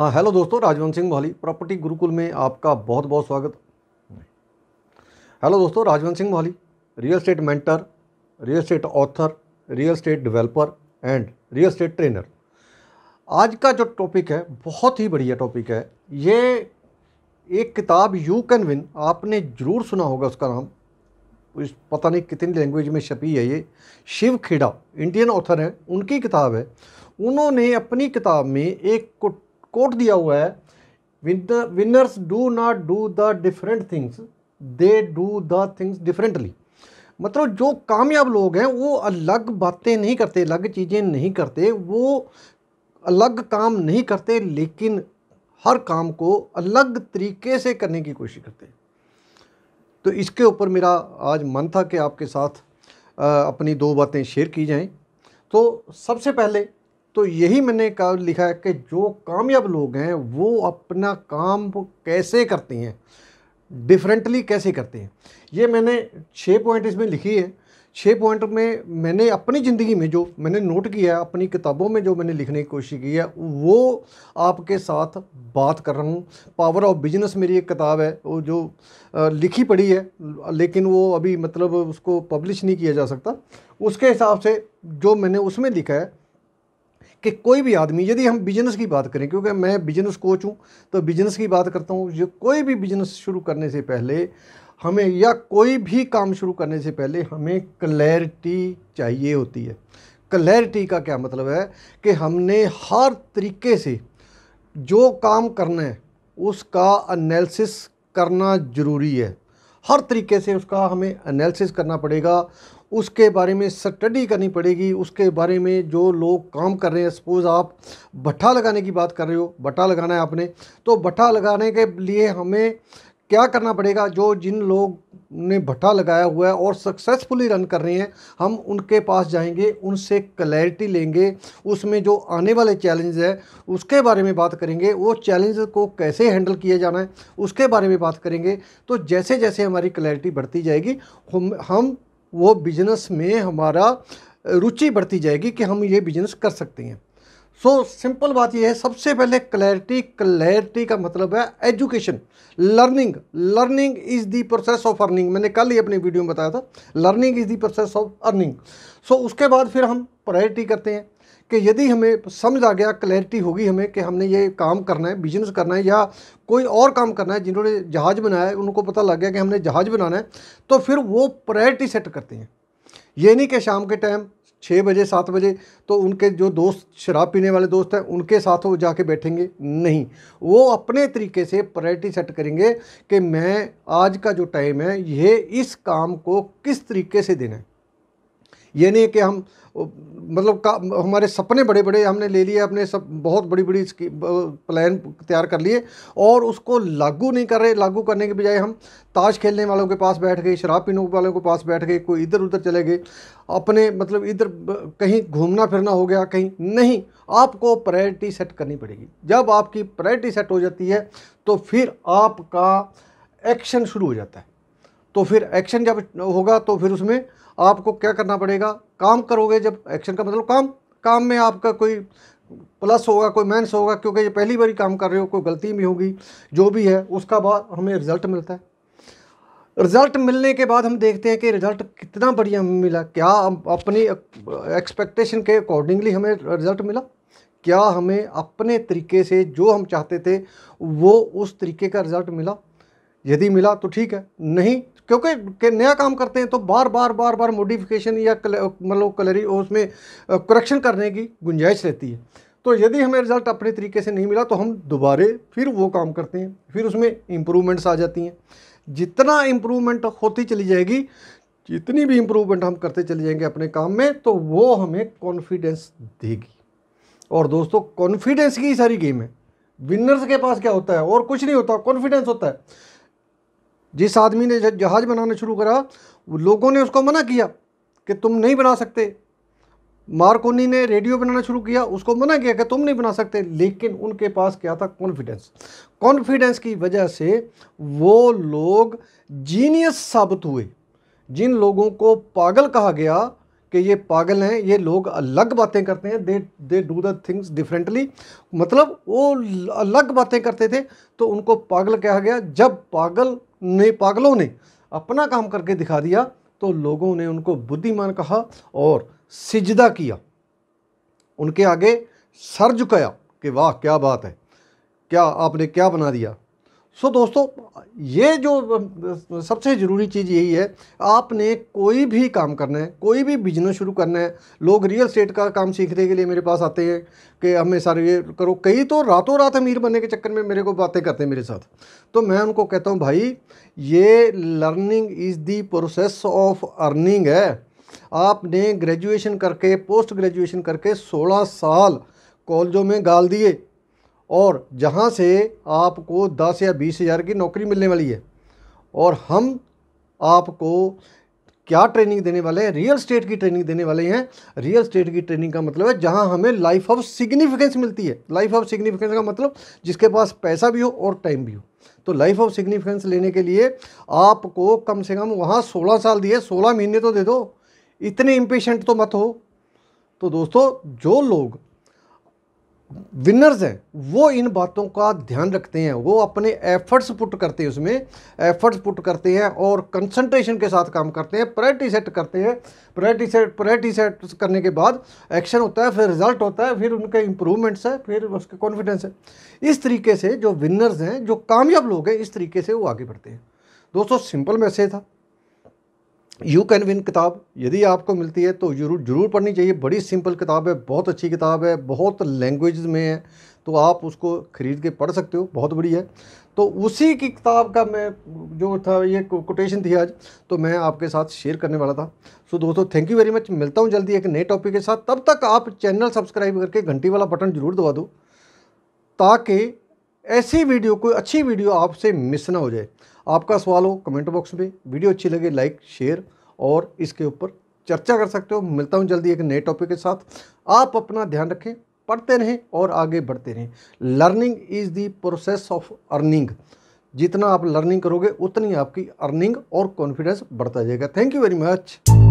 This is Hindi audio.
हाँ हेलो दोस्तों राजवंत सिंह मोहाली प्रॉपर्टी गुरुकुल में आपका बहुत बहुत स्वागत हेलो दोस्तों Rajwant Singh Mohali real estate mentor real estate author real estate developer and real estate trainer आज का जो टॉपिक है बहुत ही बढ़िया टॉपिक है ये एक किताब यू कैन विन आपने ज़रूर सुना होगा उसका नाम इस पता नहीं कितनी लैंग्वेज में छपी है ये शिव खेड़ा इंडियन ऑथर हैं उनकी किताब है उन्होंने अपनी किताब में एक कोट दिया हुआ है winners do not do the different things they do the things differently मतलब जो कामयाब लोग हैं वो अलग बातें नहीं करते अलग चीज़ें नहीं करते वो अलग काम नहीं करते लेकिन हर काम को अलग तरीके से करने की कोशिश करते हैं तो इसके ऊपर मेरा आज मन था कि आपके साथ अपनी दो बातें शेयर की जाएं तो सबसे पहले तो यही मैंने कहा लिखा है कि जो कामयाब लोग हैं वो अपना काम कैसे करते हैं डिफरेंटली कैसे करते हैं ये मैंने छः पॉइंट इसमें लिखी है छः पॉइंट में मैंने अपनी ज़िंदगी में जो मैंने नोट किया है अपनी किताबों में जो मैंने लिखने की कोशिश की है वो आपके साथ बात कर रहा हूँ पावर ऑफ बिजनेस मेरी एक किताब है वो जो लिखी पड़ी है लेकिन वो अभी मतलब उसको पब्लिश नहीं किया जा सकता उसके हिसाब से जो मैंने उसमें लिखा है कि कोई भी आदमी यदि हम बिजनेस की बात करें क्योंकि मैं बिजनेस कोच हूँ तो बिजनेस की बात करता हूँ जो कोई भी बिजनेस शुरू करने से पहले हमें या कोई भी काम शुरू करने से पहले हमें क्लैरिटी चाहिए होती है क्लैरिटी का क्या मतलब है कि हमने हर तरीके से जो काम करना है उसका एनालिसिस करना ज़रूरी है हर तरीके से उसका हमें एनालिसिस करना पड़ेगा उसके बारे में स्टडी करनी पड़ेगी उसके बारे में जो लोग काम कर रहे हैं सपोज़ आप भट्ठा लगाने की बात कर रहे हो भट्ठा लगाना है आपने तो भट्ठा लगाने के लिए हमें क्या करना पड़ेगा जो जिन लोग ने भट्टा लगाया हुआ है और सक्सेसफुली रन कर रहे हैं हम उनके पास जाएंगे उनसे क्लैरिटी लेंगे उसमें जो आने वाले चैलेंज है उसके बारे में बात करेंगे वो चैलेंज को कैसे हैंडल किया जाना है उसके बारे में बात करेंगे तो जैसे जैसे हमारी क्लैरिटी बढ़ती जाएगी हम हम वो बिजनेस में हमारा रुचि बढ़ती जाएगी कि हम ये बिजनेस कर सकते हैं सो so, सिंपल बात यह है सबसे पहले क्लैरिटी क्लैरिटी का मतलब है education learning learning is the process of earning मैंने कल ही अपनी वीडियो में बताया था learning is the process of earning so उसके बाद फिर हम प्रायोरिटी करते हैं कि यदि हमें समझ आ गया क्लैरिटी होगी हमें कि हमने ये काम करना है बिजनेस करना है या कोई और काम करना है जिन्होंने जहाज़ बनाया है उनको पता लग गया कि हमने जहाज़ बनाना है तो फिर वो प्रायोरिटी सेट करते हैं ये नहीं कि शाम के टाइम छः बजे सात बजे तो उनके जो दोस्त शराब पीने वाले दोस्त हैं उनके साथ वो जाके बैठेंगे नहीं वो अपने तरीके से प्रायोरिटी सेट करेंगे कि मैं आज का जो टाइम है ये इस काम को किस तरीके से देना है ये नहीं कि हम मतलब का हमारे सपने बड़े बड़े हमने ले लिए अपने सब बहुत बड़ी बड़ी प्लान तैयार कर लिए और उसको लागू नहीं कर रहे लागू करने के बजाय हम ताश खेलने वालों के पास बैठ गए शराब पीने वालों के पास बैठ गए कोई इधर उधर चले गए अपने मतलब इधर कहीं घूमना फिरना हो गया कहीं नहीं आपको प्रायोरिटी सेट करनी पड़ेगी जब आपकी प्रायरिटी सेट हो जाती है तो फिर आपका एक्शन शुरू हो जाता है तो फिर एक्शन जब होगा तो फिर उसमें आपको क्या करना पड़ेगा काम करोगे जब एक्शन का मतलब काम काम में आपका कोई प्लस होगा कोई माइनस होगा क्योंकि ये पहली बार काम कर रहे हो कोई गलती भी होगी जो भी है उसका बाद हमें रिज़ल्ट मिलता है रिज़ल्ट मिलने के बाद हम देखते हैं कि रिज़ल्ट कितना बढ़िया हमें मिला क्या अपनी एक्सपेक्टेशन के अकॉर्डिंगली हमें रिज़ल्ट मिला क्या हमें अपने तरीके से जो हम चाहते थे वो उस तरीके का रिज़ल्ट मिला यदि मिला तो ठीक है नहीं क्योंकि के नया काम करते हैं तो बार बार बार बार मोडिफिकेशन या मतलब कलरी उसमें करेक्शन करने की गुंजाइश रहती है तो यदि हमें रिज़ल्ट अपने तरीके से नहीं मिला तो हम दोबारे फिर वो काम करते हैं फिर उसमें इम्प्रूवमेंट्स आ जाती हैं जितना इम्प्रूवमेंट होती चली जाएगी जितनी भी इम्प्रूवमेंट हम करते चले जाएंगे अपने काम में तो वो हमें कॉन्फिडेंस देगी और दोस्तों कॉन्फिडेंस की सारी गेम है विनर्स के पास क्या होता है और कुछ नहीं होता कॉन्फिडेंस होता है जिस आदमी ने जहाज़ बनाना शुरू करा लोगों ने उसको मना किया कि तुम नहीं बना सकते मार्कोनी ने रेडियो बनाना शुरू किया उसको मना किया कि तुम नहीं बना सकते लेकिन उनके पास क्या था कॉन्फिडेंस कॉन्फिडेंस की वजह से वो लोग जीनियस साबित हुए जिन लोगों को पागल कहा गया कि ये पागल हैं ये लोग अलग बातें करते हैं they they do the things differently मतलब वो अलग बातें करते थे तो उनको पागल कहा गया जब पागल ने पागलों ने अपना काम करके दिखा दिया तो लोगों ने उनको बुद्धिमान कहा और सिजदा किया उनके आगे सर झुकाया कि वाह क्या बात है क्या आपने क्या बना दिया सो दोस्तों ये जो सबसे ज़रूरी चीज़ यही है आपने कोई भी काम करना है कोई भी बिजनेस शुरू करना है लोग रियल स्टेट का काम सीखने के लिए मेरे पास आते हैं कि हमें सारे ये करो कई तो रातों रात अमीर बनने के चक्कर में मेरे को बातें करते हैं मेरे साथ तो मैं उनको कहता हूँ भाई ये learning is the process of earning है आपने ग्रेजुएशन करके पोस्ट ग्रेजुएशन करके सोलह साल कॉलेजों में गाल दिए और जहाँ से आपको दस या बीस हज़ार की नौकरी मिलने वाली है और हम आपको क्या ट्रेनिंग देने वाले हैं रियल स्टेट की ट्रेनिंग देने वाले हैं रियल स्टेट की ट्रेनिंग का मतलब है जहां हमें लाइफ ऑफ सिग्निफिकेंस मिलती है लाइफ ऑफ सिग्निफिकेंस का मतलब जिसके पास पैसा भी हो और टाइम भी हो तो लाइफ ऑफ सिग्निफिकेंस लेने के लिए आपको कम से कम वहाँ सोलह साल दिए सोलह महीने तो दे दो इतने इम्पेशेंट तो मत हो तो दोस्तों जो लोग विनर्स हैं वो इन बातों का ध्यान रखते हैं वो अपने एफर्ट्स पुट करते हैं उसमें एफर्ट्स पुट करते हैं और कंसंट्रेशन के साथ काम करते हैं प्रायरिटी सेट करते हैं प्रायरिटी सेट प्रायरिटी सेट करने के बाद एक्शन होता है फिर रिजल्ट होता है फिर उनके इम्प्रूवमेंट्स है फिर उसके कॉन्फिडेंस है इस तरीके से जो विनर्स हैं जो कामयाब लोग हैं इस तरीके से वो आगे बढ़ते हैं दोस्तों सिंपल मैसेज था यू कैन विन किताब यदि आपको मिलती है तो जरूर जरूर पढ़नी चाहिए बड़ी सिंपल किताब है बहुत अच्छी किताब है बहुत लैंग्वेज में है तो आप उसको ख़रीद के पढ़ सकते हो बहुत बड़ी है तो उसी की किताब का मैं जो था ये कोटेशन थी आज तो मैं आपके साथ शेयर करने वाला था सो so, दोस्तों थैंक यू वेरी मच मिलता हूँ जल्दी एक नए टॉपिक के साथ तब तक आप चैनल सब्सक्राइब करके घंटी वाला बटन ज़रूर दबा दो ताकि ऐसी वीडियो कोई अच्छी वीडियो आपसे मिस ना हो जाए आपका सवाल हो कमेंट बॉक्स में वीडियो अच्छी लगे लाइक शेयर और इसके ऊपर चर्चा कर सकते हो मिलता हूँ जल्दी एक नए टॉपिक के साथ आप अपना ध्यान रखें पढ़ते रहें और आगे बढ़ते रहें learning is the process of earning जितना आप लर्निंग करोगे उतनी आपकी अर्निंग और कॉन्फिडेंस बढ़ता जाएगा थैंक यू वेरी मच